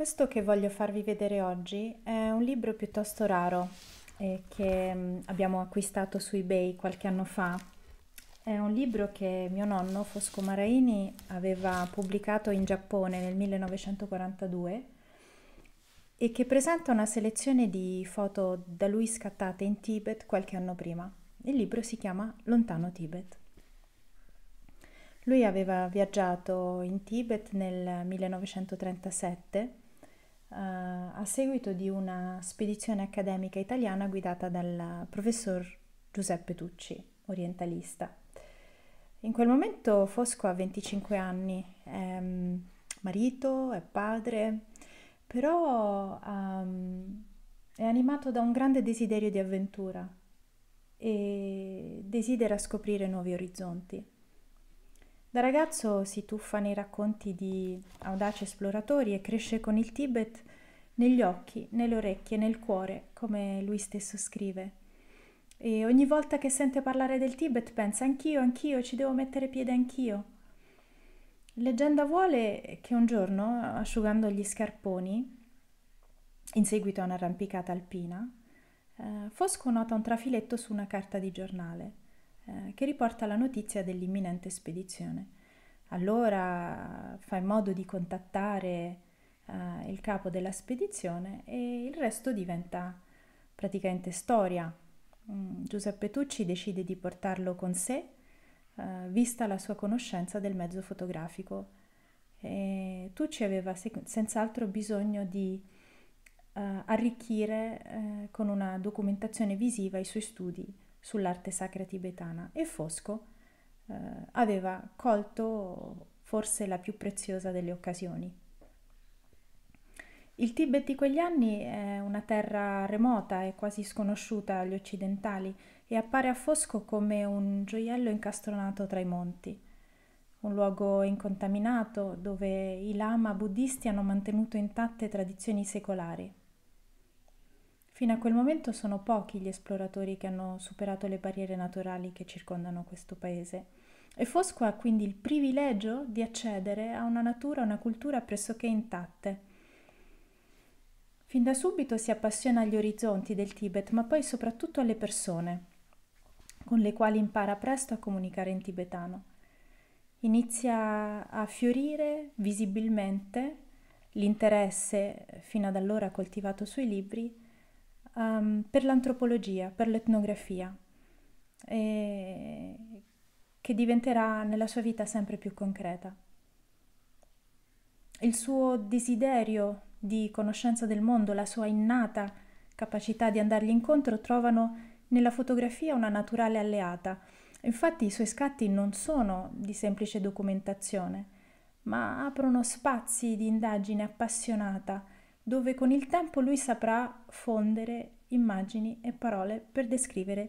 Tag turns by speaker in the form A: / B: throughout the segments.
A: Questo che voglio farvi vedere oggi è un libro piuttosto raro eh, che mm, abbiamo acquistato su eBay qualche anno fa. È un libro che mio nonno Fosco Maraini aveva pubblicato in Giappone nel 1942 e che presenta una selezione di foto da lui scattate in Tibet qualche anno prima. Il libro si chiama Lontano Tibet. Lui aveva viaggiato in Tibet nel 1937 uh, a seguito di una spedizione accademica italiana guidata dal professor Giuseppe Tucci, orientalista. In quel momento Fosco ha 25 anni, è mm, marito, è padre, però um, è animato da un grande desiderio di avventura e desidera scoprire nuovi orizzonti. Da ragazzo si tuffa nei racconti di audaci esploratori e cresce con il Tibet negli occhi, nelle orecchie, nel cuore, come lui stesso scrive. E ogni volta che sente parlare del Tibet pensa anch'io, anch'io, ci devo mettere piede anch'io. Leggenda vuole che un giorno, asciugando gli scarponi, in seguito a un'arrampicata alpina, eh, Fosco nota un trafiletto su una carta di giornale. Eh, che riporta la notizia dell'imminente spedizione. Allora fa in modo di contattare eh, il capo della spedizione e il resto diventa praticamente storia. Mm, Giuseppe Tucci decide di portarlo con sé, eh, vista la sua conoscenza del mezzo fotografico. E Tucci aveva sec- senz'altro bisogno di eh, arricchire eh, con una documentazione visiva i suoi studi sull'arte sacra tibetana e Fosco eh, aveva colto forse la più preziosa delle occasioni. Il Tibet di quegli anni è una terra remota e quasi sconosciuta agli occidentali e appare a Fosco come un gioiello incastronato tra i monti, un luogo incontaminato dove i lama buddisti hanno mantenuto intatte tradizioni secolari. Fino a quel momento sono pochi gli esploratori che hanno superato le barriere naturali che circondano questo paese e Fosco ha quindi il privilegio di accedere a una natura, una cultura pressoché intatte. Fin da subito si appassiona agli orizzonti del Tibet, ma poi soprattutto alle persone, con le quali impara presto a comunicare in tibetano. Inizia a fiorire visibilmente l'interesse fino ad allora coltivato sui libri um, per l'antropologia, per l'etnografia, che diventerà nella sua vita sempre più concreta. Il suo desiderio di conoscenza del mondo, la sua innata capacità di andargli incontro trovano nella fotografia una naturale alleata. Infatti i suoi scatti non sono di semplice documentazione, ma aprono spazi di indagine appassionata dove con il tempo lui saprà fondere immagini e parole per descrivere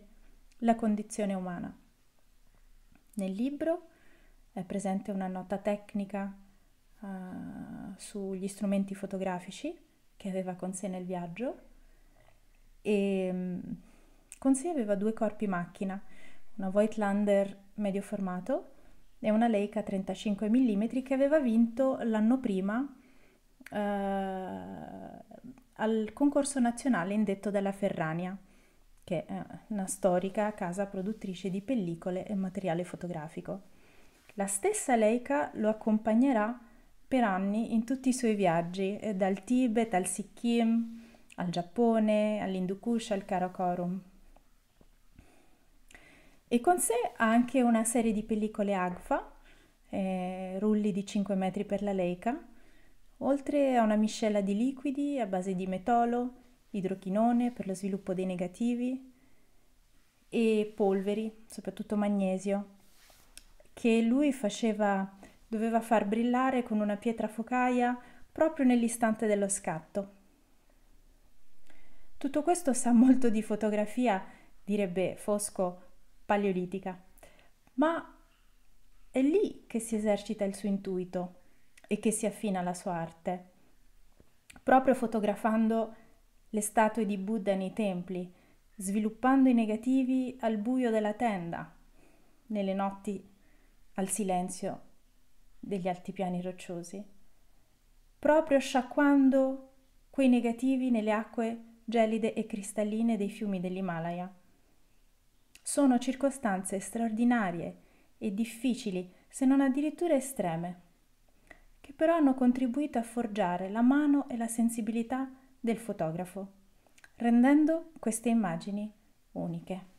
A: la condizione umana. Nel libro è presente una nota tecnica uh, sugli strumenti fotografici che aveva con sé nel viaggio e mm, con sé aveva due corpi macchina, una Voigtlander medio formato e una Leica 35 mm che aveva vinto l'anno prima eh, al concorso nazionale indetto dalla Ferrania, che è una storica casa produttrice di pellicole e materiale fotografico. La stessa Leica lo accompagnerà per anni in tutti i suoi viaggi, eh, dal Tibet al Sikkim, al Giappone, all'Indukush, al Karakorum. E con sé ha anche una serie di pellicole AGFA, eh, rulli di 5 metri per la Leica, oltre a una miscela di liquidi a base di metolo, idrochinone per lo sviluppo dei negativi e polveri, soprattutto magnesio, che lui faceva, doveva far brillare con una pietra focaia proprio nell'istante dello scatto. Tutto questo sa molto di fotografia, direbbe Fosco, paleolitica, ma è lì che si esercita il suo intuito, e che si affina alla sua arte. Proprio fotografando le statue di Buddha nei templi, sviluppando i negativi al buio della tenda, nelle notti al silenzio degli altipiani rocciosi, proprio sciacquando quei negativi nelle acque gelide e cristalline dei fiumi dell'Himalaya. Sono circostanze straordinarie e difficili, se non addirittura estreme, che però hanno contribuito a forgiare la mano e la sensibilità del fotografo, rendendo queste immagini uniche.